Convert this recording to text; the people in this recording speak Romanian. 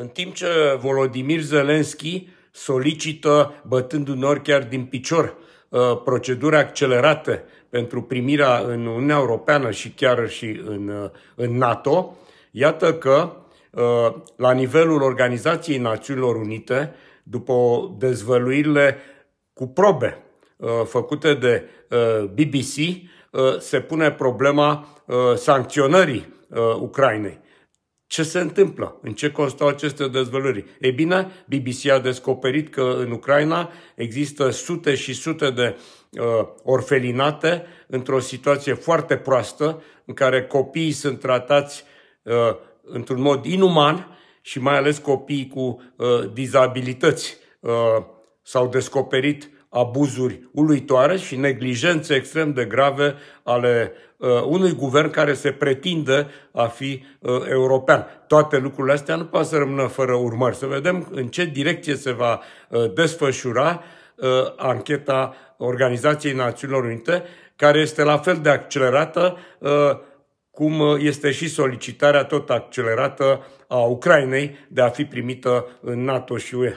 În timp ce Volodimir Zelensky solicită, bătând ori chiar din picior, uh, proceduri accelerate pentru primirea în Uniunea Europeană și chiar și în, uh, în NATO, iată că uh, la nivelul Organizației Națiunilor Unite, după dezvăluirile cu probe făcute de BBC, se pune problema sancționării Ucrainei. Ce se întâmplă? În ce constau aceste dezvăluri? E bine, BBC a descoperit că în Ucraina există sute și sute de uh, orfelinate într-o situație foarte proastă, în care copiii sunt tratați uh, într-un mod inuman și mai ales copiii cu uh, dizabilități. Uh, s-au descoperit abuzuri uluitoare și neglijențe extrem de grave ale uh, unui guvern care se pretinde a fi uh, european. Toate lucrurile astea nu pot să rămână fără urmări. Să vedem în ce direcție se va uh, desfășura uh, ancheta Organizației Națiunilor Unite, care este la fel de accelerată uh, cum este și solicitarea tot accelerată a Ucrainei de a fi primită în NATO și UE.